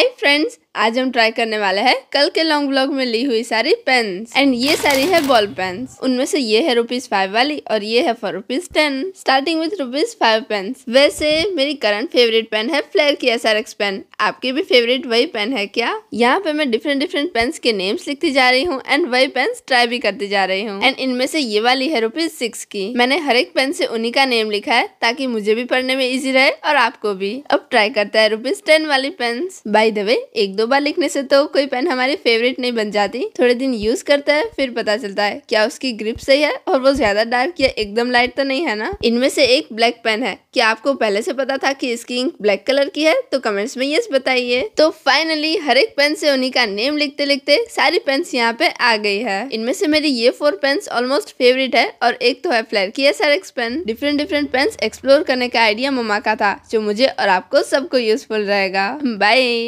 Hi friends, आज हम try करने वाले हैं कल के लॉन्ग ब्लॉग में ली हुई सारी पेन्स एंड ये सारी है बॉल पेन्स उनमें से ये है रुपीज फाइव वाली और ये है for rupees ten starting with rupees five pen वैसे मेरी करंट फेवरेट पेन है फ्लेयर की एस आर एक्स पेन आपकी भी फेवरेट वही पेन है क्या यहाँ पे मैं डिफरेंट डिफरेंट पेन्स के नेम्स लिखती जा रही हूँ एंड वही पेन्स ट्राई भी करती जा रही हूँ एंड इनमें से ये वाली है रुपीज सिक्स की मैंने हर एक पेन से उन्हीं का नेम लिखा है ताकि मुझे भी पढ़ने में इजी रहे और आपको भी अब ट्राई करता है रुपीज टेन वाली पेन्स बाई द वे एक दो बार लिखने से तो कोई पेन हमारी फेवरेट नहीं बन जाती थोड़े दिन यूज करता है फिर पता चलता है क्या उसकी ग्रिप सही है और वो ज्यादा डार्क या एकदम लाइट तो नहीं है ना इनमें से एक ब्लैक पेन है क्या आपको पहले से पता था की इसकी इंक ब्लैक कलर की है तो कमेंट्स में ये बताइए तो फाइनली हर एक पेन से उन्हीं का नेम लिखते लिखते सारी पेन्स यहाँ पे आ गई है इनमें से मेरी ये फोर पेन्स ऑलमोस्ट फेवरेट है और एक तो है फ्लैर की S pen different different pens explore करने का आइडिया ममा का था जो मुझे और आपको सबको यूजफुल रहेगा बाय